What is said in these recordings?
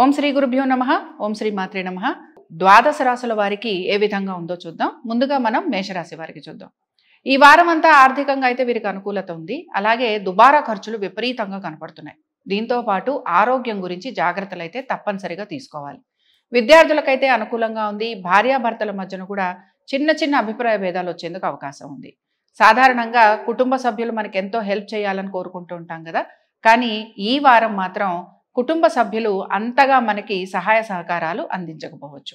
ఓం శ్రీ గురుభ్యో నమ ఓం శ్రీ మాత్రే నమ ద్వాదశ రాశుల వారికి ఏ విధంగా ఉందో చూద్దాం ముందుగా మనం మేషరాశి వారికి చూద్దాం ఈ వారం అంతా ఆర్థికంగా అయితే వీరికి అనుకూలత ఉంది అలాగే దుబారా ఖర్చులు విపరీతంగా కనపడుతున్నాయి దీంతో పాటు ఆరోగ్యం గురించి జాగ్రత్తలు అయితే తప్పనిసరిగా తీసుకోవాలి విద్యార్థులకైతే అనుకూలంగా ఉంది భార్యాభర్తల మధ్యన కూడా చిన్న చిన్న అభిప్రాయ భేదాలు వచ్చేందుకు అవకాశం ఉంది సాధారణంగా కుటుంబ సభ్యులు మనకి ఎంతో హెల్ప్ చేయాలని కోరుకుంటూ ఉంటాం కదా కానీ ఈ వారం మాత్రం కుటుంబ సభ్యులు అంతగా మనకి సహాయ సహకారాలు అందించకపోవచ్చు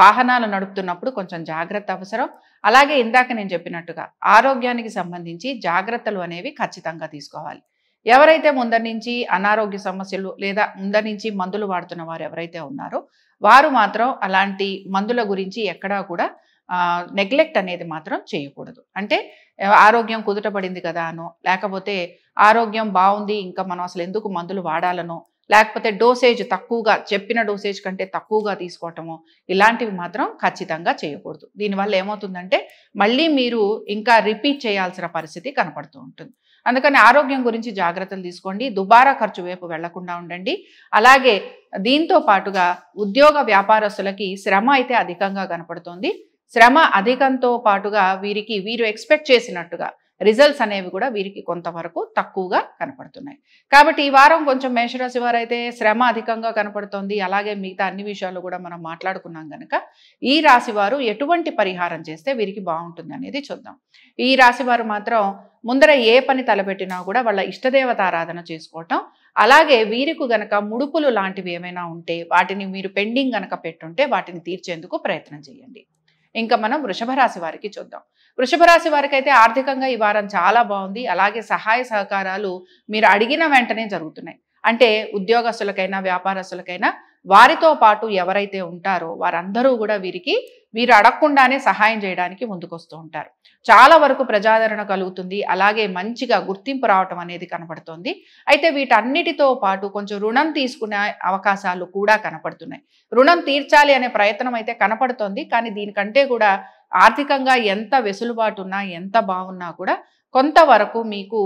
వాహనాలు నడుపుతున్నప్పుడు కొంచెం జాగ్రత్త అవసరం అలాగే ఇందాక నేను చెప్పినట్టుగా ఆరోగ్యానికి సంబంధించి జాగ్రత్తలు అనేవి ఖచ్చితంగా తీసుకోవాలి ఎవరైతే ముందరి నుంచి అనారోగ్య సమస్యలు లేదా ముందరి నుంచి మందులు వాడుతున్న వారు ఎవరైతే ఉన్నారో వారు మాత్రం అలాంటి మందుల గురించి ఎక్కడా కూడా నెగ్లెక్ట్ అనేది మాత్రం చేయకూడదు అంటే ఆరోగ్యం కుదుటపడింది కదా అనో లేకపోతే ఆరోగ్యం బాగుంది ఇంకా మనం అసలు ఎందుకు మందులు వాడాలనో లేకపోతే డోసేజ్ తక్కువగా చెప్పిన డోసేజ్ కంటే తక్కువగా తీసుకోవటము ఇలాంటివి మాత్రం ఖచ్చితంగా చేయకూడదు దీనివల్ల ఏమవుతుందంటే మళ్ళీ మీరు ఇంకా రిపీట్ చేయాల్సిన పరిస్థితి కనపడుతూ ఉంటుంది అందుకని ఆరోగ్యం గురించి జాగ్రత్తలు తీసుకోండి దుబారా ఖర్చు వైపు వెళ్లకుండా ఉండండి అలాగే దీంతో పాటుగా ఉద్యోగ వ్యాపారస్తులకి శ్రమ అయితే అధికంగా కనపడుతోంది శ్రమ అధికంతో పాటుగా వీరికి వీరు ఎక్స్పెక్ట్ చేసినట్టుగా రిజల్ట్స్ అనేవి కూడా వీరికి కొంతవరకు తక్కువగా కనపడుతున్నాయి కాబట్టి ఈ వారం కొంచెం మేషరాశి వారైతే శ్రమ అధికంగా కనపడుతోంది అలాగే మిగతా అన్ని విషయాలు కూడా మనం మాట్లాడుకున్నాం కనుక ఈ రాశి వారు ఎటువంటి పరిహారం చేస్తే వీరికి బాగుంటుంది అనేది చూద్దాం ఈ రాశి వారు మాత్రం ముందర ఏ పని తలపెట్టినా కూడా వాళ్ళ ఇష్టదేవత ఆరాధన చేసుకోవటం అలాగే వీరికి గనక ముడుపులు లాంటివి ఏమైనా ఉంటే వాటిని మీరు పెండింగ్ గనక పెట్టుంటే వాటిని తీర్చేందుకు ప్రయత్నం చేయండి ఇంకా మనం వృషభ రాశి వారికి చూద్దాం వృషభ రాశి వారికి అయితే ఆర్థికంగా ఈ వారం చాలా బాగుంది అలాగే సహాయ సహకారాలు మీరు అడిగిన వెంటనే జరుగుతున్నాయి అంటే ఉద్యోగస్తులకైనా వ్యాపారస్తులకైనా వారితో పాటు ఎవరైతే ఉంటారో వారందరూ కూడా వీరికి వీరు అడగకుండానే సహాయం చేయడానికి ముందుకొస్తూ ఉంటారు చాలా వరకు ప్రజాదరణ కలుగుతుంది అలాగే మంచిగా గుర్తింపు రావటం అనేది కనపడుతోంది అయితే వీటన్నిటితో పాటు కొంచెం రుణం తీసుకునే అవకాశాలు కూడా కనపడుతున్నాయి రుణం తీర్చాలి అనే ప్రయత్నం అయితే కనపడుతోంది కానీ దీనికంటే కూడా ఆర్థికంగా ఎంత వెసులుబాటు ఉన్నా ఎంత బాగున్నా కూడా కొంతవరకు మీకు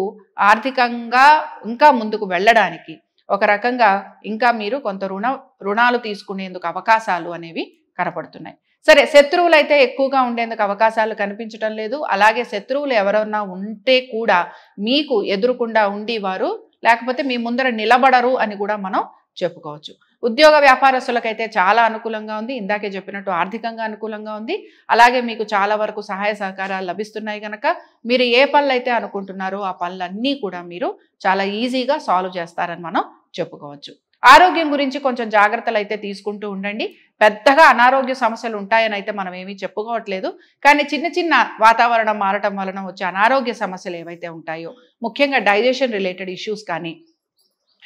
ఆర్థికంగా ఇంకా ముందుకు వెళ్ళడానికి ఒక రకంగా ఇంకా మీరు కొంత రుణ రుణాలు తీసుకునేందుకు అవకాశాలు అనేవి కనపడుతున్నాయి సరే శత్రువులు అయితే ఎక్కువగా ఉండేందుకు అవకాశాలు కనిపించడం లేదు అలాగే శత్రువులు ఎవరన్నా ఉంటే కూడా మీకు ఎదురుకుండా ఉండి వారు లేకపోతే మీ ముందర నిలబడరు అని కూడా మనం చెప్పుకోవచ్చు ఉద్యోగ వ్యాపారస్తులకైతే చాలా అనుకూలంగా ఉంది ఇందాకే చెప్పినట్టు ఆర్థికంగా అనుకూలంగా ఉంది అలాగే మీకు చాలా వరకు సహాయ సహకారాలు లభిస్తున్నాయి కనుక మీరు ఏ పనులు అయితే అనుకుంటున్నారో ఆ పనులన్నీ కూడా మీరు చాలా ఈజీగా సాల్వ్ చేస్తారని మనం చెప్పుకోవచ్చు ఆరోగ్యం గురించి కొంచెం జాగ్రత్తలు అయితే తీసుకుంటూ ఉండండి పెద్దగా అనారోగ్య సమస్యలు ఉంటాయని అయితే మనం ఏమీ చెప్పుకోవట్లేదు కానీ చిన్న చిన్న వాతావరణం మారటం వలన వచ్చే అనారోగ్య సమస్యలు ఏవైతే ఉంటాయో ముఖ్యంగా డైజెషన్ రిలేటెడ్ ఇష్యూస్ కానీ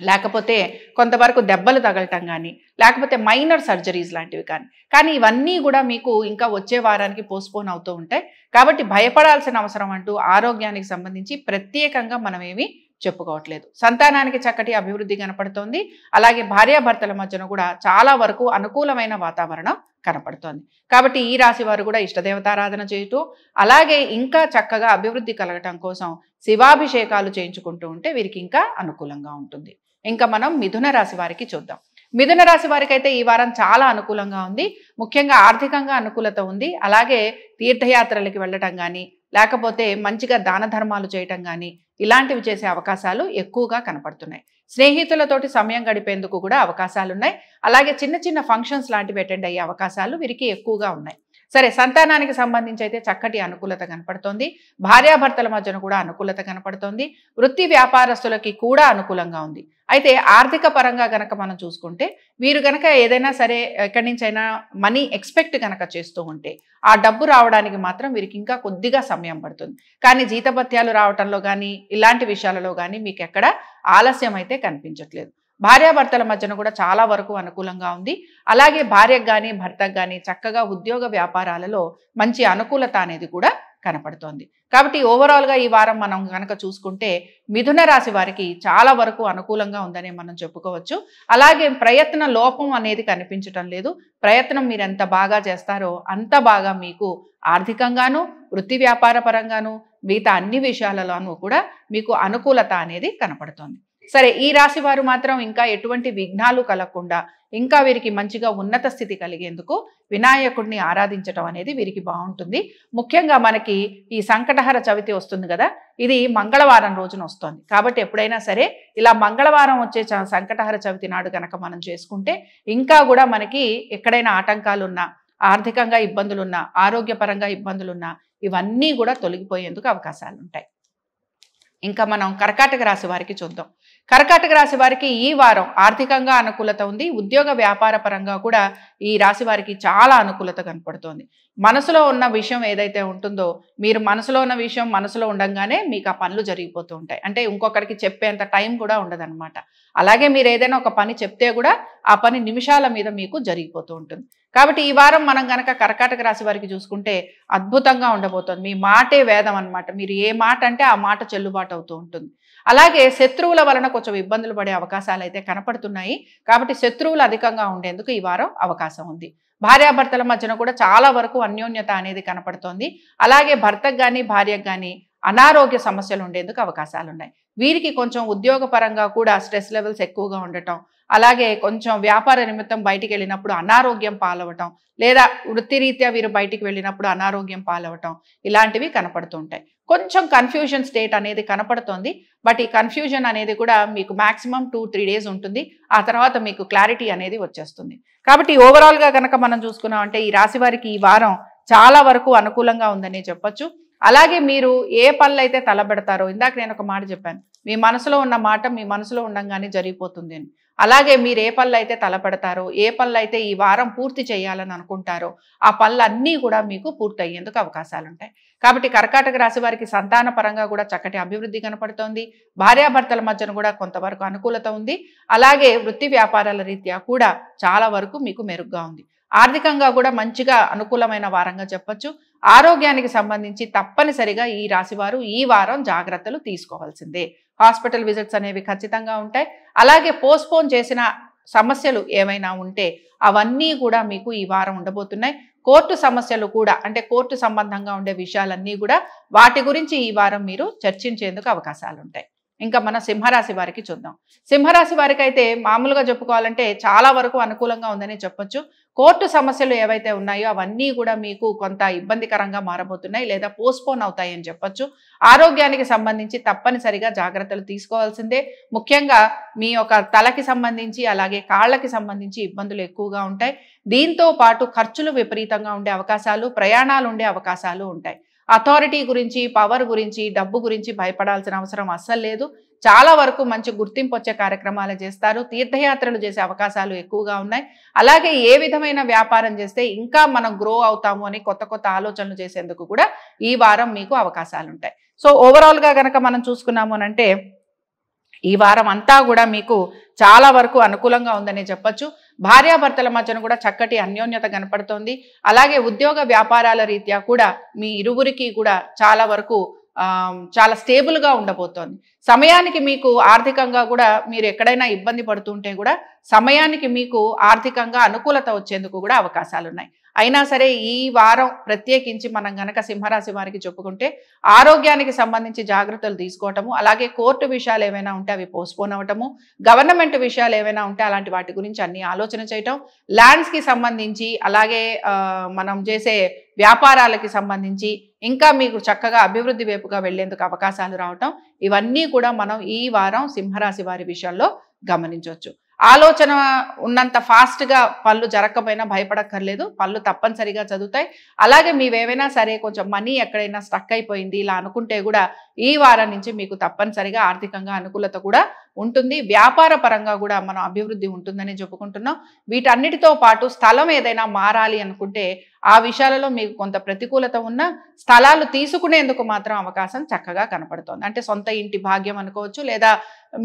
లేకపోతే కొంతవరకు దెబ్బలు తగలటం కానీ లేకపోతే మైనర్ సర్జరీస్ లాంటివి కానీ కానీ ఇవన్నీ కూడా మీకు ఇంకా వచ్చే వారానికి పోస్ట్పోన్ అవుతూ ఉంటాయి కాబట్టి భయపడాల్సిన అవసరం అంటూ ఆరోగ్యానికి సంబంధించి ప్రత్యేకంగా మనమేమి చెప్పుకోవట్లేదు సంతానానికి చక్కటి అభివృద్ధి కనపడుతోంది అలాగే భార్యాభర్తల మధ్యన కూడా చాలా వరకు అనుకూలమైన వాతావరణం కనపడుతోంది కాబట్టి ఈ రాశి వారు కూడా ఇష్టదేవతారాధన చేయటం అలాగే ఇంకా చక్కగా అభివృద్ధి కలగటం కోసం శివాభిషేకాలు చేయించుకుంటూ ఉంటే వీరికి ఇంకా అనుకూలంగా ఉంటుంది ఇంకా మనం మిథున రాశి వారికి చూద్దాం మిథున రాశి వారికి అయితే ఈ వారం చాలా అనుకూలంగా ఉంది ముఖ్యంగా ఆర్థికంగా అనుకూలత ఉంది అలాగే తీర్థయాత్రలకి వెళ్ళటం కానీ లేకపోతే మంచిగా దాన ధర్మాలు చేయటం కానీ ఇలాంటివి చేసే అవకాశాలు ఎక్కువగా కనపడుతున్నాయి స్నేహితులతోటి సమయం గడిపేందుకు కూడా అవకాశాలున్నాయి అలాగే చిన్న చిన్న ఫంక్షన్స్ లాంటివి అటెండ్ అయ్యే అవకాశాలు వీరికి ఎక్కువగా ఉన్నాయి సరే సంతానానికి సంబంధించి అయితే చక్కటి అనుకూలత కనపడుతోంది భార్యాభర్తల మధ్యన కూడా అనుకూలత కనపడుతోంది వృత్తి వ్యాపారస్తులకి కూడా అనుకూలంగా ఉంది అయితే ఆర్థిక పరంగా గనక మనం చూసుకుంటే వీరు గనక ఏదైనా సరే ఎక్కడి నుంచైనా మనీ ఎక్స్పెక్ట్ కనుక చేస్తూ ఉంటే ఆ డబ్బు రావడానికి మాత్రం వీరికి ఇంకా కొద్దిగా సమయం పడుతుంది కానీ జీతభత్యాలు రావటంలో కానీ ఇలాంటి విషయాలలో కానీ మీకు ఎక్కడ ఆలస్యం అయితే కనిపించట్లేదు భార్యాభర్తల మధ్యన కూడా చాలా వరకు అనుకూలంగా ఉంది అలాగే భార్యకు కానీ భర్తకు కానీ చక్కగా ఉద్యోగ వ్యాపారాలలో మంచి అనుకూలత అనేది కూడా కనపడుతోంది కాబట్టి ఓవరాల్గా ఈ వారం మనం కనుక చూసుకుంటే మిథున రాశి వారికి చాలా వరకు అనుకూలంగా ఉందని మనం చెప్పుకోవచ్చు అలాగే ప్రయత్న లోపం అనేది కనిపించటం లేదు ప్రయత్నం మీరు ఎంత బాగా చేస్తారో అంత బాగా మీకు ఆర్థికంగాను వృత్తి వ్యాపార పరంగాను మిగతా అన్ని విషయాలలోనూ కూడా మీకు అనుకూలత అనేది కనపడుతోంది సరే ఈ రాశి వారు మాత్రం ఇంకా ఎటువంటి విఘ్నాలు కలగకుండా ఇంకా వీరికి మంచిగా ఉన్నత స్థితి కలిగేందుకు వినాయకుడిని ఆరాధించటం అనేది వీరికి బాగుంటుంది ముఖ్యంగా మనకి ఈ సంకటహర చవితి వస్తుంది కదా ఇది మంగళవారం రోజున వస్తుంది కాబట్టి ఎప్పుడైనా సరే ఇలా మంగళవారం వచ్చే సంకటహర చవితి నాడు కనుక మనం చేసుకుంటే ఇంకా కూడా మనకి ఎక్కడైనా ఆటంకాలున్నా ఆర్థికంగా ఇబ్బందులున్నా ఆరోగ్యపరంగా ఇబ్బందులున్నా ఇవన్నీ కూడా తొలగిపోయేందుకు అవకాశాలు ఉంటాయి ఇంకా మనం కర్కాటక రాశి వారికి చూద్దాం కర్కాటక రాశి వారికి ఈ వారం ఆర్థికంగా అనుకూలత ఉంది ఉద్యోగ వ్యాపార పరంగా కూడా ఈ రాశి వారికి చాలా అనుకూలత కనపడుతోంది మనసులో ఉన్న విషయం ఏదైతే ఉంటుందో మీరు మనసులో ఉన్న విషయం మనసులో ఉండగానే మీకు ఆ పనులు జరిగిపోతూ ఉంటాయి అంటే ఇంకొకరికి చెప్పేంత టైం కూడా ఉండదన్నమాట అలాగే మీరు ఏదైనా ఒక పని చెప్తే కూడా ఆ పని నిమిషాల మీద మీకు జరిగిపోతూ ఉంటుంది కాబట్టి ఈ వారం మనం గనక కర్కాటక రాశి వారికి చూసుకుంటే అద్భుతంగా ఉండబోతోంది మీ మాటే వేదం అనమాట మీరు ఏ మాట అంటే ఆ మాట చెల్లుబాటు అవుతూ ఉంటుంది అలాగే శత్రువుల వలన కొంచెం ఇబ్బందులు పడే అవకాశాలు అయితే కనపడుతున్నాయి కాబట్టి శత్రువులు అధికంగా ఉండేందుకు ఈ వారం అవకాశం ఉంది భార్యాభర్తల మధ్యన కూడా చాలా వరకు అన్యోన్యత అనేది కనపడుతోంది అలాగే భర్తకు కానీ భార్యకు కానీ అనారోగ్య సమస్యలు ఉండేందుకు అవకాశాలు ఉన్నాయి వీరికి కొంచెం ఉద్యోగపరంగా కూడా స్ట్రెస్ లెవెల్స్ ఎక్కువగా ఉండటం అలాగే కొంచెం వ్యాపార నిమిత్తం బయటికి వెళ్ళినప్పుడు అనారోగ్యం పాలవటం లేదా వృత్తిరీత్యా వీరు బయటికి వెళ్ళినప్పుడు అనారోగ్యం పాలవటం ఇలాంటివి కనపడుతుంటాయి కొంచెం కన్ఫ్యూజన్ స్టేట్ అనేది కనపడుతోంది బట్ ఈ కన్ఫ్యూజన్ అనేది కూడా మీకు మ్యాక్సిమం టూ త్రీ డేస్ ఉంటుంది ఆ తర్వాత మీకు క్లారిటీ అనేది వచ్చేస్తుంది కాబట్టి ఓవరాల్గా కనుక మనం చూసుకున్నామంటే ఈ రాశి వారికి ఈ వారం చాలా వరకు అనుకూలంగా ఉందని చెప్పొచ్చు అలాగే మీరు ఏ పనులు అయితే తలబెడతారో ఇందాక నేను ఒక మాట చెప్పాను మీ మనసులో ఉన్న మాట మీ మనసులో ఉండంగానే జరిగిపోతుంది అని అలాగే మీరు ఏ పనులు అయితే తలపడతారో ఏ పనులు అయితే ఈ వారం పూర్తి చేయాలని అనుకుంటారో ఆ అన్నీ కూడా మీకు పూర్తి అయ్యేందుకు అవకాశాలు ఉంటాయి కాబట్టి కర్కాటక రాశి వారికి సంతాన పరంగా కూడా చక్కటి అభివృద్ధి కనపడుతోంది భార్యాభర్తల మధ్యన కూడా కొంతవరకు అనుకూలత ఉంది అలాగే వృత్తి వ్యాపారాల రీత్యా కూడా చాలా వరకు మీకు మెరుగ్గా ఉంది ఆర్థికంగా కూడా మంచిగా అనుకూలమైన వారంగా చెప్పచ్చు ఆరోగ్యానికి సంబంధించి తప్పనిసరిగా ఈ రాశివారు ఈ వారం జాగ్రత్తలు తీసుకోవాల్సిందే హాస్పిటల్ విజిట్స్ అనేవి ఖచ్చితంగా ఉంటాయి అలాగే పోస్ట్పోన్ చేసిన సమస్యలు ఏమైనా ఉంటే అవన్నీ కూడా మీకు ఈ వారం ఉండబోతున్నాయి కోర్టు సమస్యలు కూడా అంటే కోర్టు సంబంధంగా ఉండే విషయాలన్నీ కూడా వాటి గురించి ఈ వారం మీరు చర్చించేందుకు అవకాశాలు ఉంటాయి ఇంకా మన సింహరాశి వారికి చూద్దాం సింహరాశి వారికి అయితే మామూలుగా చెప్పుకోవాలంటే చాలా వరకు అనుకూలంగా ఉందని చెప్పొచ్చు కోర్టు సమస్యలు ఏవైతే ఉన్నాయో అవన్నీ కూడా మీకు కొంత ఇబ్బందికరంగా మారబోతున్నాయి లేదా పోస్ట్పోన్ అవుతాయని చెప్పొచ్చు ఆరోగ్యానికి సంబంధించి తప్పనిసరిగా జాగ్రత్తలు తీసుకోవాల్సిందే ముఖ్యంగా మీ యొక్క తలకి సంబంధించి అలాగే కాళ్ళకి సంబంధించి ఇబ్బందులు ఎక్కువగా ఉంటాయి దీంతో పాటు ఖర్చులు విపరీతంగా ఉండే అవకాశాలు ప్రయాణాలు ఉండే అవకాశాలు ఉంటాయి అథారిటీ గురించి పవర్ గురించి డబ్బు గురించి భయపడాల్సిన అవసరం అస్సలు లేదు చాలా వరకు మంచి గుర్తింపు వచ్చే కార్యక్రమాలు చేస్తారు తీర్థయాత్రలు చేసే అవకాశాలు ఎక్కువగా ఉన్నాయి అలాగే ఏ విధమైన వ్యాపారం చేస్తే ఇంకా మనం గ్రో అవుతాము అని కొత్త కొత్త ఆలోచనలు చేసేందుకు కూడా ఈ వారం మీకు అవకాశాలు ఉంటాయి సో ఓవరాల్గా కనుక మనం చూసుకున్నాము అంటే ఈ వారం అంతా కూడా మీకు చాలా వరకు అనుకూలంగా ఉందనే చెప్పచ్చు భార్యాభర్తల మధ్యన కూడా చక్కటి అన్యోన్యత కనపడుతోంది అలాగే ఉద్యోగ వ్యాపారాల రీత్యా కూడా మీ ఇరువురికి కూడా చాలా వరకు చాలా స్టేబుల్గా ఉండబోతోంది సమయానికి మీకు ఆర్థికంగా కూడా మీరు ఎక్కడైనా ఇబ్బంది పడుతుంటే కూడా సమయానికి మీకు ఆర్థికంగా అనుకూలత వచ్చేందుకు కూడా అవకాశాలు ఉన్నాయి అయినా సరే ఈ వారం ప్రత్యేకించి మనం గనక సింహరాశి వారికి చెప్పుకుంటే ఆరోగ్యానికి సంబంధించి జాగ్రత్తలు తీసుకోవటము అలాగే కోర్టు విషయాలు ఏమైనా ఉంటే అవి పోస్ట్పోన్ అవ్వటము గవర్నమెంట్ విషయాలు ఏమైనా ఉంటే అలాంటి వాటి గురించి అన్ని ఆలోచన చేయటం ల్యాండ్స్కి సంబంధించి అలాగే మనం చేసే వ్యాపారాలకి సంబంధించి ఇంకా మీకు చక్కగా అభివృద్ధి వైపుగా వెళ్లేందుకు అవకాశాలు రావటం ఇవన్నీ కూడా మనం ఈ వారం సింహరాశి వారి విషయంలో గమనించవచ్చు ఆలోచన ఉన్నంత ఫాస్ట్గా పళ్ళు జరగకపోయినా భయపడక్కర్లేదు పళ్ళు తప్పనిసరిగా చదువుతాయి అలాగే మీవేమైనా సరే కొంచెం మనీ ఎక్కడైనా స్టక్ అయిపోయింది ఇలా అనుకుంటే కూడా ఈ వారం నుంచి మీకు తప్పనిసరిగా ఆర్థికంగా అనుకూలత కూడా ఉంటుంది వ్యాపార పరంగా కూడా మనం అభివృద్ధి ఉంటుందని చెప్పుకుంటున్నాం వీటన్నిటితో పాటు స్థలం ఏదైనా మారాలి అనుకుంటే ఆ విషయాలలో మీకు కొంత ప్రతికూలత ఉన్న స్థలాలు తీసుకునేందుకు మాత్రం అవకాశం చక్కగా కనపడుతోంది అంటే సొంత ఇంటి భాగ్యం అనుకోవచ్చు లేదా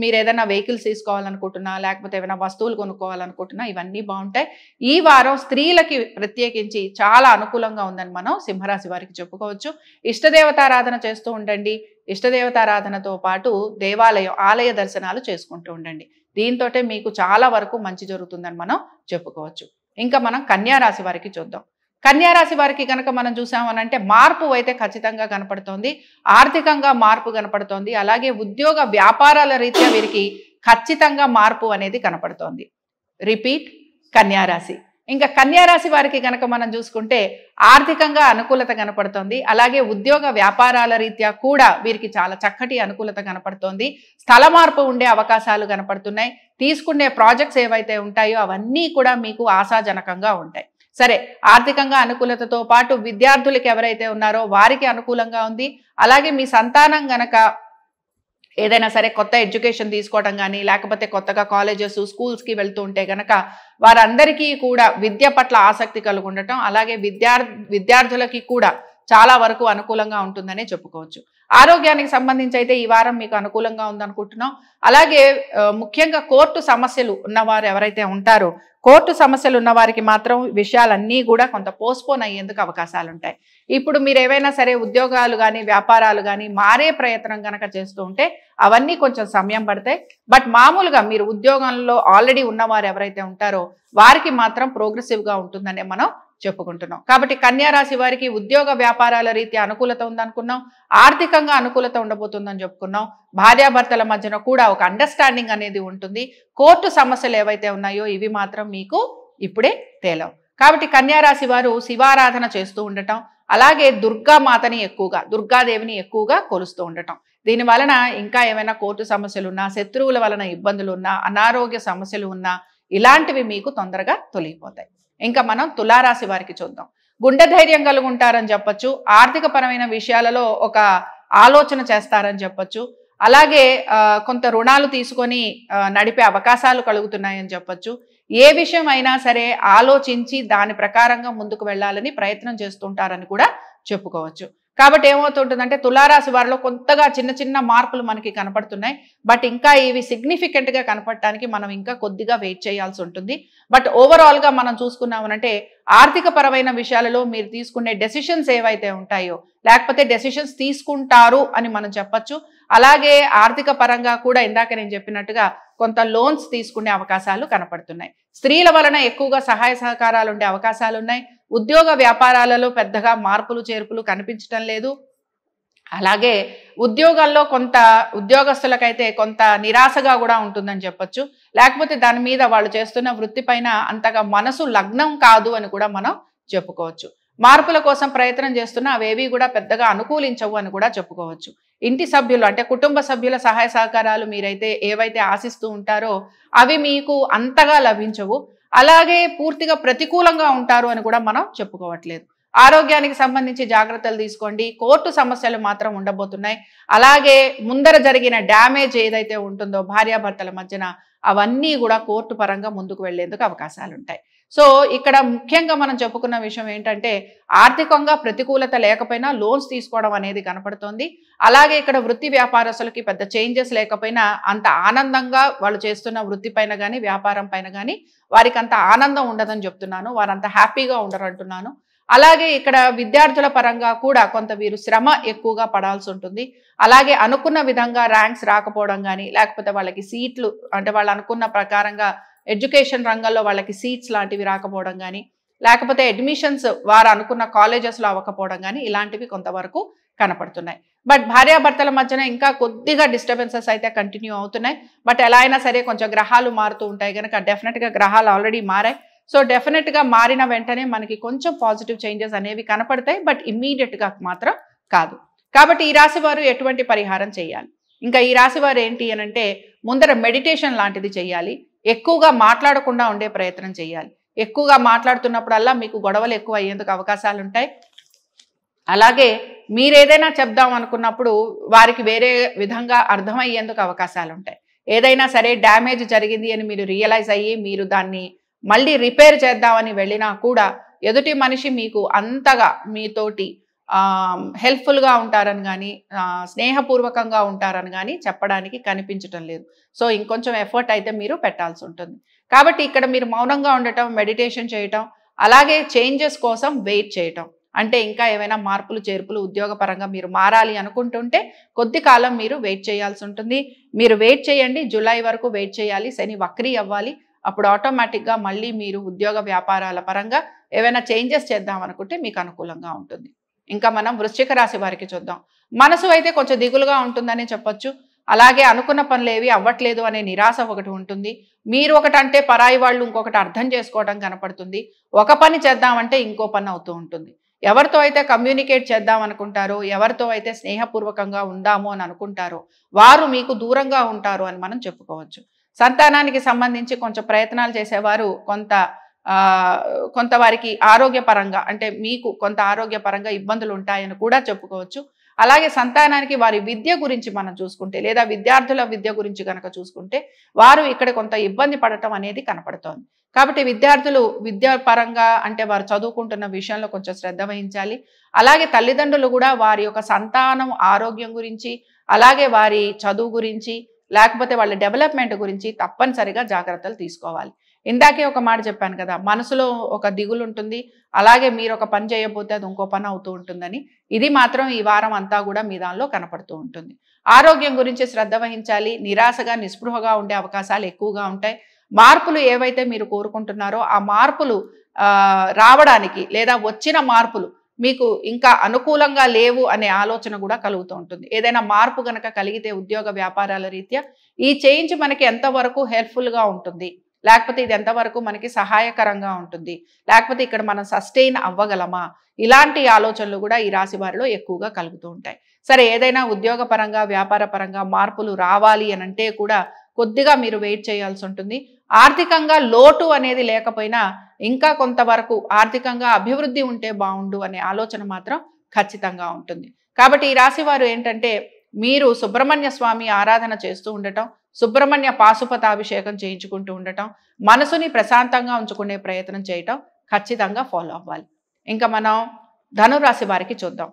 మీరు ఏదైనా వెహికల్స్ తీసుకోవాలనుకుంటున్నా లేకపోతే ఏమైనా వస్తువులు కొనుక్కోవాలనుకుంటున్నా ఇవన్నీ బాగుంటాయి ఈ వారం స్త్రీలకి ప్రత్యేకించి చాలా అనుకూలంగా ఉందని మనం సింహరాశి వారికి చెప్పుకోవచ్చు ఇష్టదేవతారాధన చేస్తూ ఉండండి ఇష్టదేవతారాధనతో పాటు దేవాలయం ఆలయ దర్శనాలు చేసుకుంటూ ఉండండి దీంతో మీకు చాలా వరకు మంచి జరుగుతుందని మనం చెప్పుకోవచ్చు ఇంకా మనం కన్యారాశి వారికి చూద్దాం కన్యారాశి వారికి కనుక మనం చూసామనంటే మార్పు అయితే ఖచ్చితంగా కనపడుతోంది ఆర్థికంగా మార్పు కనపడుతోంది అలాగే ఉద్యోగ వ్యాపారాల రీత్యా వీరికి ఖచ్చితంగా మార్పు అనేది కనపడుతోంది రిపీట్ కన్యారాశి ఇంకా కన్యారాశి వారికి కనుక మనం చూసుకుంటే ఆర్థికంగా అనుకూలత కనపడుతోంది అలాగే ఉద్యోగ వ్యాపారాల రీత్యా కూడా వీరికి చాలా చక్కటి అనుకూలత కనపడుతోంది స్థల మార్పు ఉండే అవకాశాలు కనపడుతున్నాయి తీసుకునే ప్రాజెక్ట్స్ ఏవైతే ఉంటాయో అవన్నీ కూడా మీకు ఆశాజనకంగా ఉంటాయి సరే ఆర్థికంగా అనుకూలతతో పాటు విద్యార్థులకు ఎవరైతే ఉన్నారో వారికి అనుకూలంగా ఉంది అలాగే మీ సంతానం గనక ఏదైనా సరే కొత్త ఎడ్యుకేషన్ తీసుకోవడం కానీ లేకపోతే కొత్తగా కాలేజెస్ స్కూల్స్కి వెళ్తూ ఉంటే కనుక వారందరికీ కూడా విద్య పట్ల ఆసక్తి కలిగి ఉండటం అలాగే విద్యార్ విద్యార్థులకి కూడా చాలా వరకు అనుకూలంగా ఉంటుందనే చెప్పుకోవచ్చు ఆరోగ్యానికి సంబంధించి అయితే ఈ వారం మీకు అనుకూలంగా ఉందనుకుంటున్నాం అలాగే ముఖ్యంగా కోర్టు సమస్యలు ఉన్నవారు ఎవరైతే ఉంటారో కోర్టు సమస్యలు ఉన్న వారికి మాత్రం విషయాలన్నీ కూడా కొంత పోస్ట్పోన్ అయ్యేందుకు అవకాశాలు ఉంటాయి ఇప్పుడు మీరు ఏవైనా సరే ఉద్యోగాలు కానీ వ్యాపారాలు కానీ మారే ప్రయత్నం కనుక చేస్తూ ఉంటే అవన్నీ కొంచెం సమయం పడతాయి బట్ మామూలుగా మీరు ఉద్యోగంలో ఆల్రెడీ ఉన్నవారు ఎవరైతే ఉంటారో వారికి మాత్రం ప్రోగ్రెసివ్గా ఉంటుందనే మనం చెప్పుకుంటున్నాం కాబట్టి కన్యా రాశి వారికి ఉద్యోగ వ్యాపారాల రీత్యా అనుకూలత ఉందనుకున్నాం ఆర్థికంగా అనుకూలత ఉండబోతుందని చెప్పుకున్నాం భార్యాభర్తల మధ్యన కూడా ఒక అండర్స్టాండింగ్ అనేది ఉంటుంది కోర్టు సమస్యలు ఏవైతే ఉన్నాయో ఇవి మాత్రం మీకు ఇప్పుడే తేలవు కాబట్టి కన్యారాశి వారు శివారాధన చేస్తూ ఉండటం అలాగే దుర్గా మాతని ఎక్కువగా దుర్గాదేవిని ఎక్కువగా కొలుస్తూ ఉండటం దీని వలన ఇంకా ఏమైనా కోర్టు సమస్యలు ఉన్నా శత్రువుల వలన ఇబ్బందులు ఉన్నా అనారోగ్య సమస్యలు ఉన్నా ఇలాంటివి మీకు తొందరగా తొలగిపోతాయి ఇంకా మనం తులారాశి వారికి చూద్దాం గుండె ధైర్యం కలుగుంటారని చెప్పచ్చు ఆర్థిక పరమైన విషయాలలో ఒక ఆలోచన చేస్తారని చెప్పచ్చు అలాగే కొంత రుణాలు తీసుకొని నడిపే అవకాశాలు కలుగుతున్నాయని చెప్పచ్చు ఏ విషయం అయినా సరే ఆలోచించి దాని ప్రకారంగా ముందుకు వెళ్ళాలని ప్రయత్నం చేస్తుంటారని కూడా చెప్పుకోవచ్చు కాబట్టి ఏమవుతుంటుందంటే తులారాశి వారిలో కొంతగా చిన్న చిన్న మార్పులు మనకి కనపడుతున్నాయి బట్ ఇంకా ఇవి సిగ్నిఫికెంట్గా కనపడటానికి మనం ఇంకా కొద్దిగా వెయిట్ చేయాల్సి ఉంటుంది బట్ ఓవరాల్గా మనం చూసుకున్నామనంటే ఆర్థిక పరమైన విషయాలలో మీరు తీసుకునే డెసిషన్స్ ఏవైతే ఉంటాయో లేకపోతే డెసిషన్స్ తీసుకుంటారు అని మనం చెప్పచ్చు అలాగే ఆర్థిక పరంగా కూడా ఇందాక నేను చెప్పినట్టుగా కొంత లోన్స్ తీసుకునే అవకాశాలు కనపడుతున్నాయి స్త్రీల వలన ఎక్కువగా సహాయ సహకారాలు ఉండే అవకాశాలు ఉన్నాయి ఉద్యోగ వ్యాపారాలలో పెద్దగా మార్పులు చేర్పులు కనిపించటం లేదు అలాగే ఉద్యోగాల్లో కొంత ఉద్యోగస్తులకైతే కొంత నిరాశగా కూడా ఉంటుందని చెప్పొచ్చు లేకపోతే దాని మీద వాళ్ళు చేస్తున్న వృత్తిపైన అంతగా మనసు లగ్నం కాదు అని కూడా మనం చెప్పుకోవచ్చు మార్పుల కోసం ప్రయత్నం చేస్తున్న అవేవి కూడా పెద్దగా అనుకూలించవు అని కూడా చెప్పుకోవచ్చు ఇంటి సభ్యులు అంటే కుటుంబ సభ్యుల సహాయ సహకారాలు మీరైతే ఏవైతే ఆశిస్తూ ఉంటారో అవి మీకు అంతగా లభించవు అలాగే పూర్తిగా ప్రతికూలంగా ఉంటారు అని కూడా మనం చెప్పుకోవట్లేదు ఆరోగ్యానికి సంబంధించి జాగ్రత్తలు తీసుకోండి కోర్టు సమస్యలు మాత్రం ఉండబోతున్నాయి అలాగే ముందర జరిగిన డ్యామేజ్ ఏదైతే ఉంటుందో భార్యాభర్తల మధ్యన అవన్నీ కూడా కోర్టు పరంగా ముందుకు వెళ్లేందుకు అవకాశాలు ఉంటాయి సో ఇక్కడ ముఖ్యంగా మనం చెప్పుకున్న విషయం ఏంటంటే ఆర్థికంగా ప్రతికూలత లేకపోయినా లోన్స్ తీసుకోవడం అనేది కనపడుతోంది అలాగే ఇక్కడ వృత్తి వ్యాపారస్తులకి పెద్ద చేంజెస్ లేకపోయినా అంత ఆనందంగా వాళ్ళు చేస్తున్న వృత్తి పైన కానీ వ్యాపారం పైన కానీ వారికి అంత ఆనందం ఉండదని చెప్తున్నాను వారంత హ్యాపీగా ఉండరు అంటున్నాను అలాగే ఇక్కడ విద్యార్థుల పరంగా కూడా కొంత వీరు శ్రమ ఎక్కువగా పడాల్సి ఉంటుంది అలాగే అనుకున్న విధంగా ర్యాంక్స్ రాకపోవడం కానీ లేకపోతే వాళ్ళకి సీట్లు అంటే వాళ్ళు అనుకున్న ప్రకారంగా ఎడ్యుకేషన్ రంగంలో వాళ్ళకి సీట్స్ లాంటివి రాకపోవడం కానీ లేకపోతే అడ్మిషన్స్ వారు అనుకున్న కాలేజెస్లో అవ్వకపోవడం కానీ ఇలాంటివి కొంతవరకు కనపడుతున్నాయి బట్ భార్యాభర్తల మధ్యన ఇంకా కొద్దిగా డిస్టర్బెన్సెస్ అయితే కంటిన్యూ అవుతున్నాయి బట్ ఎలా అయినా సరే కొంచెం గ్రహాలు మారుతూ ఉంటాయి కనుక డెఫినెట్గా గ్రహాలు ఆల్రెడీ మారాయి సో డెఫినెట్గా మారిన వెంటనే మనకి కొంచెం పాజిటివ్ చేంజెస్ అనేవి కనపడతాయి బట్ ఇమ్మీడియట్గా మాత్రం కాదు కాబట్టి ఈ రాశి వారు ఎటువంటి పరిహారం చేయాలి ఇంకా ఈ రాశి వారు ఏంటి అనంటే ముందర మెడిటేషన్ లాంటిది చేయాలి ఎక్కువగా మాట్లాడకుండా ఉండే ప్రయత్నం చేయాలి ఎక్కువగా మాట్లాడుతున్నప్పుడల్లా మీకు గొడవలు ఎక్కువ అయ్యేందుకు అవకాశాలు ఉంటాయి అలాగే మీరేదైనా చెప్దాం అనుకున్నప్పుడు వారికి వేరే విధంగా అర్థమయ్యేందుకు అవకాశాలు ఉంటాయి ఏదైనా సరే డ్యామేజ్ జరిగింది అని మీరు రియలైజ్ అయ్యి మీరు దాన్ని మళ్ళీ రిపేర్ చేద్దామని వెళ్ళినా కూడా ఎదుటి మనిషి మీకు అంతగా మీతోటి హెల్ప్ఫుల్గా ఉంటారని కానీ స్నేహపూర్వకంగా ఉంటారని కానీ చెప్పడానికి కనిపించటం లేదు సో ఇంకొంచెం ఎఫర్ట్ అయితే మీరు పెట్టాల్సి ఉంటుంది కాబట్టి ఇక్కడ మీరు మౌనంగా ఉండటం మెడిటేషన్ చేయటం అలాగే చేంజెస్ కోసం వెయిట్ చేయటం అంటే ఇంకా ఏమైనా మార్పులు చేర్పులు ఉద్యోగపరంగా మీరు మారాలి అనుకుంటుంటే కొద్ది కాలం మీరు వెయిట్ చేయాల్సి ఉంటుంది మీరు వెయిట్ చేయండి జూలై వరకు వెయిట్ చేయాలి శని వక్రీ అవ్వాలి అప్పుడు ఆటోమేటిక్గా మళ్ళీ మీరు ఉద్యోగ వ్యాపారాల పరంగా ఏవైనా చేంజెస్ చేద్దాం అనుకుంటే మీకు అనుకూలంగా ఉంటుంది ఇంకా మనం వృశ్చిక రాశి వారికి చూద్దాం మనసు అయితే కొంచెం దిగులుగా ఉంటుందని చెప్పొచ్చు అలాగే అనుకున్న పనులు ఏవి అవ్వట్లేదు అనే నిరాశ ఒకటి ఉంటుంది మీరు ఒకటంటే పరాయి వాళ్ళు ఇంకొకటి అర్థం చేసుకోవడం కనపడుతుంది ఒక పని చేద్దామంటే ఇంకో పని అవుతూ ఉంటుంది ఎవరితో అయితే కమ్యూనికేట్ చేద్దాం అనుకుంటారో ఎవరితో అయితే స్నేహపూర్వకంగా ఉందాము అని అనుకుంటారో వారు మీకు దూరంగా ఉంటారు అని మనం చెప్పుకోవచ్చు సంతానానికి సంబంధించి కొంచెం ప్రయత్నాలు చేసేవారు కొంత కొంత వారికి ఆరోగ్యపరంగా అంటే మీకు కొంత ఆరోగ్యపరంగా ఇబ్బందులు ఉంటాయని కూడా చెప్పుకోవచ్చు అలాగే సంతానానికి వారి విద్య గురించి మనం చూసుకుంటే లేదా విద్యార్థుల విద్య గురించి కనుక చూసుకుంటే వారు ఇక్కడ కొంత ఇబ్బంది పడటం అనేది కనపడుతోంది కాబట్టి విద్యార్థులు విద్యాపరంగా అంటే వారు చదువుకుంటున్న విషయంలో కొంచెం శ్రద్ధ వహించాలి అలాగే తల్లిదండ్రులు కూడా వారి యొక్క సంతానం ఆరోగ్యం గురించి అలాగే వారి చదువు గురించి లేకపోతే వాళ్ళ డెవలప్మెంట్ గురించి తప్పనిసరిగా జాగ్రత్తలు తీసుకోవాలి ఇందాకే ఒక మాట చెప్పాను కదా మనసులో ఒక దిగులు ఉంటుంది అలాగే మీరు ఒక పని చేయబోతే అది ఇంకో పని అవుతూ ఉంటుందని ఇది మాత్రం ఈ వారం అంతా కూడా మీ దానిలో కనపడుతూ ఉంటుంది ఆరోగ్యం గురించి శ్రద్ధ వహించాలి నిరాశగా నిస్పృహగా ఉండే అవకాశాలు ఎక్కువగా ఉంటాయి మార్పులు ఏవైతే మీరు కోరుకుంటున్నారో ఆ మార్పులు రావడానికి లేదా వచ్చిన మార్పులు మీకు ఇంకా అనుకూలంగా లేవు అనే ఆలోచన కూడా కలుగుతూ ఉంటుంది ఏదైనా మార్పు గనక కలిగితే ఉద్యోగ వ్యాపారాల రీత్యా ఈ చేంజ్ మనకి ఎంతవరకు హెల్ప్ఫుల్గా ఉంటుంది లేకపోతే ఇది ఎంతవరకు మనకి సహాయకరంగా ఉంటుంది లేకపోతే ఇక్కడ మనం సస్టైన్ అవ్వగలమా ఇలాంటి ఆలోచనలు కూడా ఈ రాశి వారిలో ఎక్కువగా కలుగుతూ ఉంటాయి సరే ఏదైనా ఉద్యోగపరంగా వ్యాపారపరంగా మార్పులు రావాలి అని అంటే కూడా కొద్దిగా మీరు వెయిట్ చేయాల్సి ఉంటుంది ఆర్థికంగా లోటు అనేది లేకపోయినా ఇంకా కొంతవరకు ఆర్థికంగా అభివృద్ధి ఉంటే బాగుండు అనే ఆలోచన మాత్రం ఖచ్చితంగా ఉంటుంది కాబట్టి ఈ రాశి వారు ఏంటంటే మీరు సుబ్రహ్మణ్య స్వామి ఆరాధన చేస్తూ ఉండటం సుబ్రహ్మణ్య పాశుపతాభిషేకం చేయించుకుంటూ ఉండటం మనసుని ప్రశాంతంగా ఉంచుకునే ప్రయత్నం చేయటం ఖచ్చితంగా ఫాలో అవ్వాలి ఇంకా మనం ధనురాశి వారికి చూద్దాం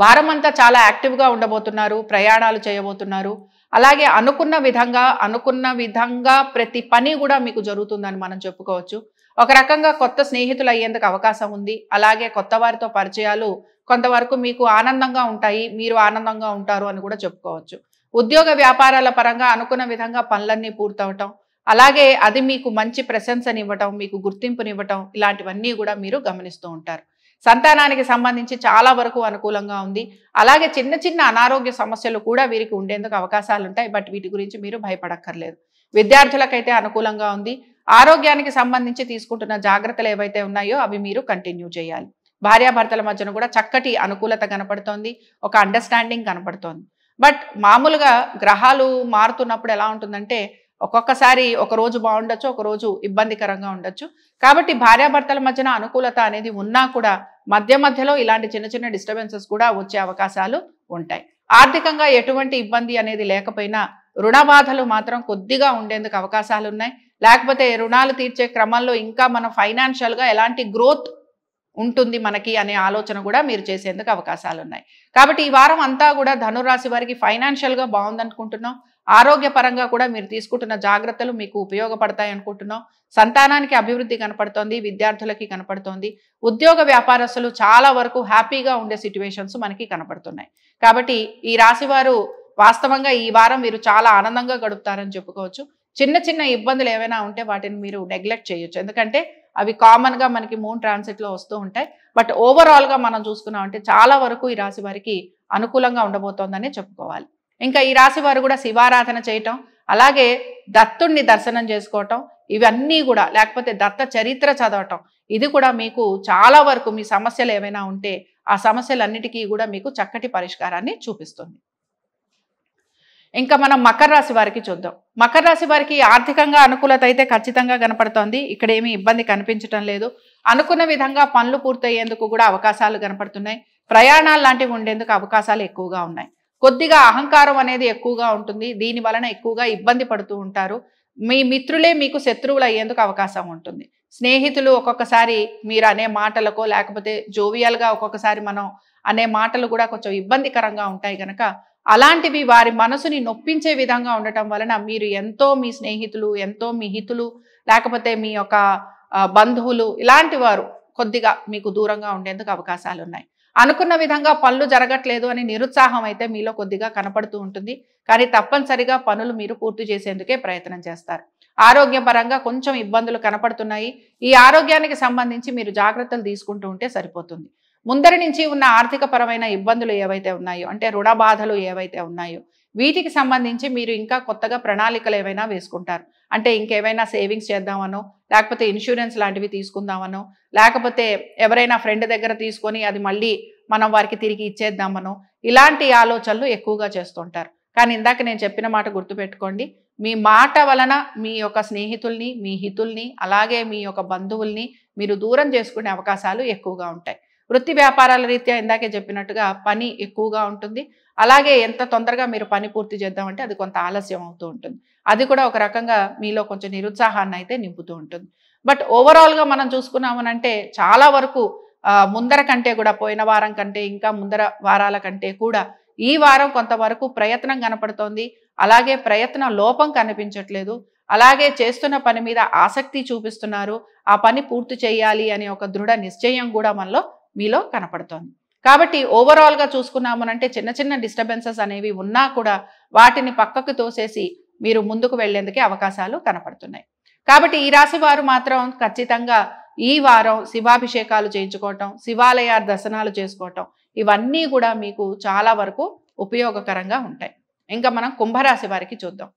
వారమంతా చాలా యాక్టివ్గా ఉండబోతున్నారు ప్రయాణాలు చేయబోతున్నారు అలాగే అనుకున్న విధంగా అనుకున్న విధంగా ప్రతి పని కూడా మీకు జరుగుతుందని మనం చెప్పుకోవచ్చు ఒక రకంగా కొత్త స్నేహితులు అయ్యేందుకు అవకాశం ఉంది అలాగే కొత్త వారితో పరిచయాలు కొంతవరకు మీకు ఆనందంగా ఉంటాయి మీరు ఆనందంగా ఉంటారు అని కూడా చెప్పుకోవచ్చు ఉద్యోగ వ్యాపారాల పరంగా అనుకున్న విధంగా పనులన్నీ పూర్తవటం అలాగే అది మీకు మంచి ప్రశంసనివ్వటం మీకు గుర్తింపునివ్వటం ఇలాంటివన్నీ కూడా మీరు గమనిస్తూ ఉంటారు సంతానానికి సంబంధించి చాలా వరకు అనుకూలంగా ఉంది అలాగే చిన్న చిన్న అనారోగ్య సమస్యలు కూడా వీరికి ఉండేందుకు అవకాశాలు ఉంటాయి బట్ వీటి గురించి మీరు భయపడక్కర్లేదు విద్యార్థులకైతే అనుకూలంగా ఉంది ఆరోగ్యానికి సంబంధించి తీసుకుంటున్న జాగ్రత్తలు ఏవైతే ఉన్నాయో అవి మీరు కంటిన్యూ చేయాలి భార్యాభర్తల మధ్యన కూడా చక్కటి అనుకూలత కనపడుతోంది ఒక అండర్స్టాండింగ్ కనపడుతోంది బట్ మామూలుగా గ్రహాలు మారుతున్నప్పుడు ఎలా ఉంటుందంటే ఒక్కొక్కసారి ఒక రోజు బాగుండొచ్చు ఒక రోజు ఇబ్బందికరంగా ఉండొచ్చు కాబట్టి భార్యాభర్తల మధ్యన అనుకూలత అనేది ఉన్నా కూడా మధ్య మధ్యలో ఇలాంటి చిన్న చిన్న డిస్టర్బెన్సెస్ కూడా వచ్చే అవకాశాలు ఉంటాయి ఆర్థికంగా ఎటువంటి ఇబ్బంది అనేది లేకపోయినా రుణ బాధలు మాత్రం కొద్దిగా ఉండేందుకు అవకాశాలు ఉన్నాయి లేకపోతే రుణాలు తీర్చే క్రమంలో ఇంకా మనం ఫైనాన్షియల్గా ఎలాంటి గ్రోత్ ఉంటుంది మనకి అనే ఆలోచన కూడా మీరు చేసేందుకు అవకాశాలు ఉన్నాయి కాబట్టి ఈ వారం అంతా కూడా ధనురాశి వారికి ఫైనాన్షియల్గా బాగుందనుకుంటున్నాం ఆరోగ్యపరంగా కూడా మీరు తీసుకుంటున్న జాగ్రత్తలు మీకు ఉపయోగపడతాయి అనుకుంటున్నాం సంతానానికి అభివృద్ధి కనపడుతోంది విద్యార్థులకి కనపడుతోంది ఉద్యోగ వ్యాపారస్తులు చాలా వరకు హ్యాపీగా ఉండే సిచ్యువేషన్స్ మనకి కనపడుతున్నాయి కాబట్టి ఈ రాశివారు వాస్తవంగా ఈ వారం మీరు చాలా ఆనందంగా గడుపుతారని చెప్పుకోవచ్చు చిన్న చిన్న ఇబ్బందులు ఏమైనా ఉంటే వాటిని మీరు నెగ్లెక్ట్ చేయొచ్చు ఎందుకంటే అవి కామన్గా మనకి మూన్ ట్రాన్సిట్లో వస్తూ ఉంటాయి బట్ ఓవరాల్గా మనం చూసుకున్నామంటే చాలా వరకు ఈ రాశి వారికి అనుకూలంగా ఉండబోతోందని చెప్పుకోవాలి ఇంకా ఈ రాశి వారు కూడా శివారాధన చేయటం అలాగే దత్తుణ్ణి దర్శనం చేసుకోవటం ఇవన్నీ కూడా లేకపోతే దత్త చరిత్ర చదవటం ఇది కూడా మీకు చాలా వరకు మీ సమస్యలు ఏమైనా ఉంటే ఆ సమస్యలన్నిటికీ కూడా మీకు చక్కటి పరిష్కారాన్ని చూపిస్తుంది ఇంకా మనం మకర రాశి వారికి చూద్దాం మకర రాశి వారికి ఆర్థికంగా అనుకూలత అయితే ఖచ్చితంగా కనపడుతోంది ఇక్కడ ఏమీ ఇబ్బంది కనిపించటం లేదు అనుకున్న విధంగా పనులు పూర్తయ్యేందుకు కూడా అవకాశాలు కనపడుతున్నాయి ప్రయాణాలు లాంటివి ఉండేందుకు అవకాశాలు ఎక్కువగా ఉన్నాయి కొద్దిగా అహంకారం అనేది ఎక్కువగా ఉంటుంది దీని వలన ఎక్కువగా ఇబ్బంది పడుతూ ఉంటారు మీ మిత్రులే మీకు శత్రువులు అయ్యేందుకు అవకాశం ఉంటుంది స్నేహితులు ఒక్కొక్కసారి మీరు అనే మాటలకో లేకపోతే జోవియల్గా ఒక్కొక్కసారి మనం అనే మాటలు కూడా కొంచెం ఇబ్బందికరంగా ఉంటాయి కనుక అలాంటివి వారి మనసుని నొప్పించే విధంగా ఉండటం వలన మీరు ఎంతో మీ స్నేహితులు ఎంతో మీ హితులు లేకపోతే మీ యొక్క బంధువులు ఇలాంటి వారు కొద్దిగా మీకు దూరంగా ఉండేందుకు అవకాశాలు ఉన్నాయి అనుకున్న విధంగా పనులు జరగట్లేదు అని నిరుత్సాహం అయితే మీలో కొద్దిగా కనపడుతూ ఉంటుంది కానీ తప్పనిసరిగా పనులు మీరు పూర్తి చేసేందుకే ప్రయత్నం చేస్తారు ఆరోగ్యపరంగా కొంచెం ఇబ్బందులు కనపడుతున్నాయి ఈ ఆరోగ్యానికి సంబంధించి మీరు జాగ్రత్తలు తీసుకుంటూ ఉంటే సరిపోతుంది ముందరి నుంచి ఉన్న ఆర్థిక పరమైన ఇబ్బందులు ఏవైతే ఉన్నాయో అంటే రుణ బాధలు ఏవైతే ఉన్నాయో వీటికి సంబంధించి మీరు ఇంకా కొత్తగా ప్రణాళికలు ఏవైనా వేసుకుంటారు అంటే ఇంకేమైనా సేవింగ్స్ చేద్దామనో లేకపోతే ఇన్సూరెన్స్ లాంటివి తీసుకుందామనో లేకపోతే ఎవరైనా ఫ్రెండ్ దగ్గర తీసుకొని అది మళ్ళీ మనం వారికి తిరిగి ఇచ్చేద్దామనో ఇలాంటి ఆలోచనలు ఎక్కువగా చేస్తుంటారు కానీ ఇందాక నేను చెప్పిన మాట గుర్తుపెట్టుకోండి మీ మాట వలన మీ యొక్క స్నేహితుల్ని మీ హితుల్ని అలాగే మీ యొక్క బంధువుల్ని మీరు దూరం చేసుకునే అవకాశాలు ఎక్కువగా ఉంటాయి వృత్తి వ్యాపారాల రీత్యా ఇందాకే చెప్పినట్టుగా పని ఎక్కువగా ఉంటుంది అలాగే ఎంత తొందరగా మీరు పని పూర్తి చేద్దామంటే అది కొంత ఆలస్యం అవుతూ ఉంటుంది అది కూడా ఒక రకంగా మీలో కొంచెం నిరుత్సాహాన్ని అయితే నింపుతూ ఉంటుంది బట్ ఓవరాల్గా మనం చూసుకున్నామనంటే చాలా వరకు ముందర కంటే కూడా పోయిన వారం కంటే ఇంకా ముందర వారాల కంటే కూడా ఈ వారం కొంతవరకు ప్రయత్నం కనపడుతోంది అలాగే ప్రయత్న లోపం కనిపించట్లేదు అలాగే చేస్తున్న పని మీద ఆసక్తి చూపిస్తున్నారు ఆ పని పూర్తి చేయాలి అనే ఒక దృఢ నిశ్చయం కూడా మనలో మీలో కనపడుతోంది కాబట్టి ఓవరాల్గా చూసుకున్నామనంటే చిన్న చిన్న డిస్టర్బెన్సెస్ అనేవి ఉన్నా కూడా వాటిని పక్కకు తోసేసి మీరు ముందుకు వెళ్లేందుకే అవకాశాలు కనపడుతున్నాయి కాబట్టి ఈ రాశి వారు మాత్రం ఖచ్చితంగా ఈ వారం శివాభిషేకాలు చేయించుకోవటం శివాలయ దర్శనాలు చేసుకోవటం ఇవన్నీ కూడా మీకు చాలా వరకు ఉపయోగకరంగా ఉంటాయి ఇంకా మనం కుంభరాశి వారికి చూద్దాం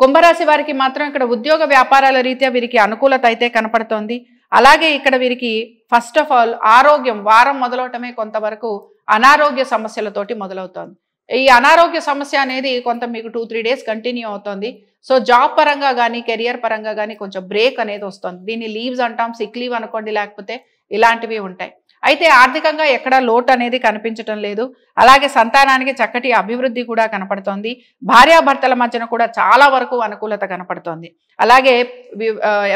కుంభరాశి వారికి మాత్రం ఇక్కడ ఉద్యోగ వ్యాపారాల రీత్యా వీరికి అనుకూలత అయితే కనపడుతోంది అలాగే ఇక్కడ వీరికి ఫస్ట్ ఆఫ్ ఆల్ ఆరోగ్యం వారం మొదలవటమే కొంతవరకు అనారోగ్య సమస్యలతోటి మొదలవుతోంది ఈ అనారోగ్య సమస్య అనేది కొంత మీకు టూ త్రీ డేస్ కంటిన్యూ అవుతుంది సో జాబ్ పరంగా కానీ కెరియర్ పరంగా కానీ కొంచెం బ్రేక్ అనేది వస్తుంది దీన్ని లీవ్స్ అంటాం సిక్ లీవ్ అనుకోండి లేకపోతే ఇలాంటివి ఉంటాయి అయితే ఆర్థికంగా ఎక్కడా లోటు అనేది కనిపించటం లేదు అలాగే సంతానానికి చక్కటి అభివృద్ధి కూడా కనపడుతోంది భార్యాభర్తల మధ్యన కూడా చాలా వరకు అనుకూలత కనపడుతోంది అలాగే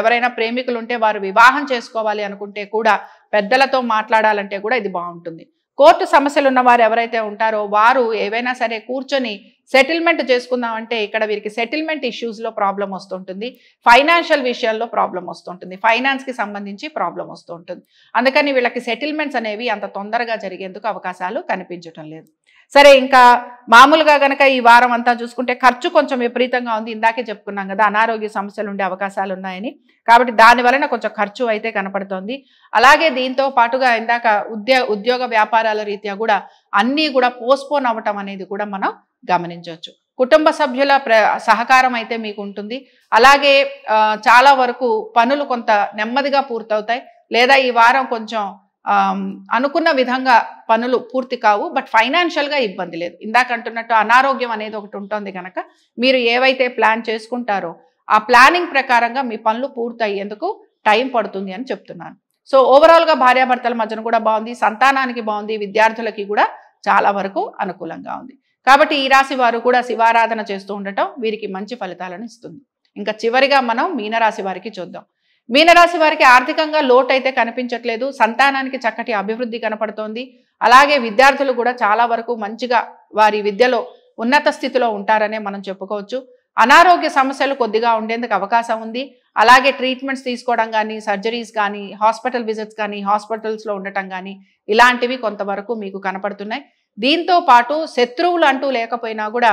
ఎవరైనా ప్రేమికులు ఉంటే వారు వివాహం చేసుకోవాలి అనుకుంటే కూడా పెద్దలతో మాట్లాడాలంటే కూడా ఇది బాగుంటుంది కోర్టు సమస్యలు ఉన్న వారు ఎవరైతే ఉంటారో వారు ఏవైనా సరే కూర్చొని సెటిల్మెంట్ చేసుకుందామంటే ఇక్కడ వీరికి సెటిల్మెంట్ ఇష్యూస్లో ప్రాబ్లం వస్తుంటుంది ఫైనాన్షియల్ విషయాల్లో ప్రాబ్లం వస్తుంటుంది ఫైనాన్స్కి సంబంధించి ప్రాబ్లం వస్తుంటుంది అందుకని వీళ్ళకి సెటిల్మెంట్స్ అనేవి అంత తొందరగా జరిగేందుకు అవకాశాలు కనిపించటం లేదు సరే ఇంకా మామూలుగా గనక ఈ వారం అంతా చూసుకుంటే ఖర్చు కొంచెం విపరీతంగా ఉంది ఇందాకే చెప్పుకున్నాం కదా అనారోగ్య సమస్యలు ఉండే అవకాశాలు ఉన్నాయని కాబట్టి దాని వలన కొంచెం ఖర్చు అయితే కనపడుతోంది అలాగే దీంతో పాటుగా ఇందాక ఉద్యోగ ఉద్యోగ వ్యాపారాల రీత్యా కూడా అన్నీ కూడా పోస్ట్పోన్ అవ్వటం అనేది కూడా మనం గమనించవచ్చు కుటుంబ సభ్యుల సహకారం అయితే మీకు ఉంటుంది అలాగే చాలా వరకు పనులు కొంత నెమ్మదిగా పూర్తవుతాయి లేదా ఈ వారం కొంచెం అనుకున్న విధంగా పనులు పూర్తి కావు బట్ ఫైనాన్షియల్గా ఇబ్బంది లేదు ఇందాక అంటున్నట్టు అనారోగ్యం అనేది ఒకటి ఉంటుంది కనుక మీరు ఏవైతే ప్లాన్ చేసుకుంటారో ఆ ప్లానింగ్ ప్రకారంగా మీ పనులు పూర్తయ్యేందుకు టైం పడుతుంది అని చెప్తున్నాను సో ఓవరాల్గా భార్యాభర్తల మధ్యన కూడా బాగుంది సంతానానికి బాగుంది విద్యార్థులకి కూడా చాలా వరకు అనుకూలంగా ఉంది కాబట్టి ఈ రాశి వారు కూడా శివారాధన చేస్తూ ఉండటం వీరికి మంచి ఫలితాలను ఇస్తుంది ఇంకా చివరిగా మనం మీనరాశి వారికి చూద్దాం మీనరాశి వారికి ఆర్థికంగా లోటు అయితే కనిపించట్లేదు సంతానానికి చక్కటి అభివృద్ధి కనపడుతోంది అలాగే విద్యార్థులు కూడా చాలా వరకు మంచిగా వారి విద్యలో ఉన్నత స్థితిలో ఉంటారనే మనం చెప్పుకోవచ్చు అనారోగ్య సమస్యలు కొద్దిగా ఉండేందుకు అవకాశం ఉంది అలాగే ట్రీట్మెంట్స్ తీసుకోవడం కానీ సర్జరీస్ కానీ హాస్పిటల్ విజిట్స్ కానీ హాస్పిటల్స్లో ఉండటం కానీ ఇలాంటివి కొంతవరకు మీకు కనపడుతున్నాయి దీంతో పాటు శత్రువులు అంటూ లేకపోయినా కూడా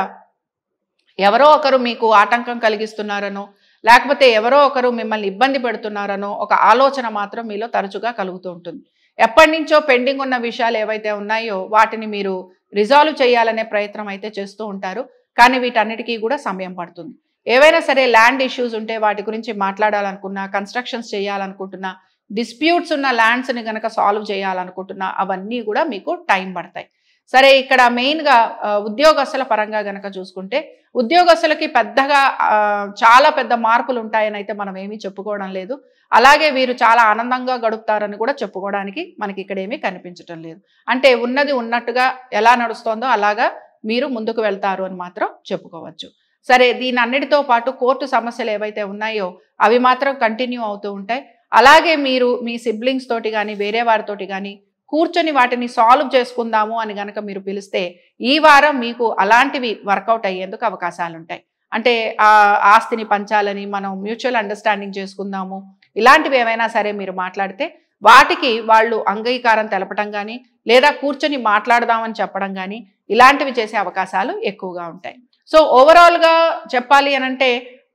ఎవరో ఒకరు మీకు ఆటంకం కలిగిస్తున్నారనో లేకపోతే ఎవరో ఒకరు మిమ్మల్ని ఇబ్బంది పెడుతున్నారనో ఒక ఆలోచన మాత్రం మీలో తరచుగా కలుగుతూ ఉంటుంది ఎప్పటి నుంచో పెండింగ్ ఉన్న విషయాలు ఏవైతే ఉన్నాయో వాటిని మీరు రిజాల్వ్ చేయాలనే ప్రయత్నం అయితే చేస్తూ ఉంటారు కానీ వీటన్నిటికీ కూడా సమయం పడుతుంది ఏవైనా సరే ల్యాండ్ ఇష్యూస్ ఉంటే వాటి గురించి మాట్లాడాలనుకున్నా కన్స్ట్రక్షన్స్ చేయాలనుకుంటున్నా డిస్ప్యూట్స్ ఉన్న ల్యాండ్స్ని కనుక సాల్వ్ చేయాలనుకుంటున్నా అవన్నీ కూడా మీకు టైం పడతాయి సరే ఇక్కడ మెయిన్గా ఉద్యోగస్తుల పరంగా గనక చూసుకుంటే ఉద్యోగస్తులకి పెద్దగా చాలా పెద్ద మార్పులు ఉంటాయని అయితే మనం ఏమీ చెప్పుకోవడం లేదు అలాగే వీరు చాలా ఆనందంగా గడుపుతారని కూడా చెప్పుకోవడానికి మనకి ఇక్కడ ఏమీ కనిపించటం లేదు అంటే ఉన్నది ఉన్నట్టుగా ఎలా నడుస్తోందో అలాగా మీరు ముందుకు వెళ్తారు అని మాత్రం చెప్పుకోవచ్చు సరే దీని అన్నిటితో పాటు కోర్టు సమస్యలు ఏవైతే ఉన్నాయో అవి మాత్రం కంటిన్యూ అవుతూ ఉంటాయి అలాగే మీరు మీ సిబ్లింగ్స్ తోటి కానీ వేరే వారితోటి కానీ కూర్చొని వాటిని సాల్వ్ చేసుకుందాము అని గనక మీరు పిలిస్తే ఈ వారం మీకు అలాంటివి వర్కౌట్ అయ్యేందుకు అవకాశాలు ఉంటాయి అంటే ఆ ఆస్తిని పంచాలని మనం మ్యూచువల్ అండర్స్టాండింగ్ చేసుకుందాము ఇలాంటివి ఏమైనా సరే మీరు మాట్లాడితే వాటికి వాళ్ళు అంగీకారం తెలపడం కానీ లేదా కూర్చొని మాట్లాడదామని చెప్పడం కానీ ఇలాంటివి చేసే అవకాశాలు ఎక్కువగా ఉంటాయి సో ఓవరాల్గా చెప్పాలి అనంటే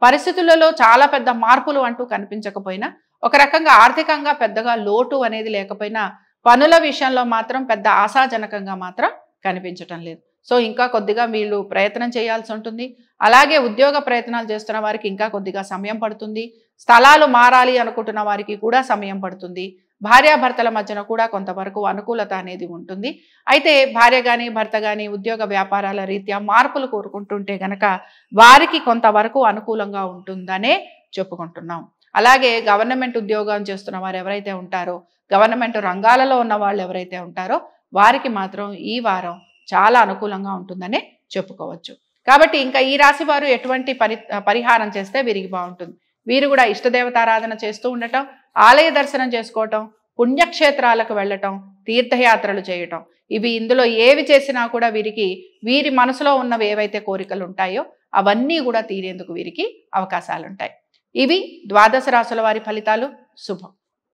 పరిస్థితులలో చాలా పెద్ద మార్పులు అంటూ కనిపించకపోయినా ఒక రకంగా ఆర్థికంగా పెద్దగా లోటు అనేది లేకపోయినా పనుల విషయంలో మాత్రం పెద్ద ఆశాజనకంగా మాత్రం కనిపించటం లేదు సో ఇంకా కొద్దిగా వీళ్ళు ప్రయత్నం చేయాల్సి ఉంటుంది అలాగే ఉద్యోగ ప్రయత్నాలు చేస్తున్న వారికి ఇంకా కొద్దిగా సమయం పడుతుంది స్థలాలు మారాలి అనుకుంటున్న వారికి కూడా సమయం పడుతుంది భార్యాభర్తల మధ్యన కూడా కొంతవరకు అనుకూలత అనేది ఉంటుంది అయితే భార్య కానీ భర్త కానీ ఉద్యోగ వ్యాపారాల రీత్యా మార్పులు కోరుకుంటుంటే గనక వారికి కొంతవరకు అనుకూలంగా ఉంటుందనే చెప్పుకుంటున్నాం అలాగే గవర్నమెంట్ ఉద్యోగం చేస్తున్న వారు ఎవరైతే ఉంటారో గవర్నమెంట్ రంగాలలో ఉన్న వాళ్ళు ఎవరైతే ఉంటారో వారికి మాత్రం ఈ వారం చాలా అనుకూలంగా ఉంటుందని చెప్పుకోవచ్చు కాబట్టి ఇంకా ఈ రాశి వారు ఎటువంటి పరి పరిహారం చేస్తే వీరికి బాగుంటుంది వీరు కూడా ఇష్టదేవతారాధన చేస్తూ ఉండటం ఆలయ దర్శనం చేసుకోవటం పుణ్యక్షేత్రాలకు వెళ్ళటం తీర్థయాత్రలు చేయటం ఇవి ఇందులో ఏవి చేసినా కూడా వీరికి వీరి మనసులో ఉన్నవి ఏవైతే కోరికలు ఉంటాయో అవన్నీ కూడా తీరేందుకు వీరికి అవకాశాలుంటాయి ఇవి ద్వాదశ రాసుల వారి ఫలితాలు శుభం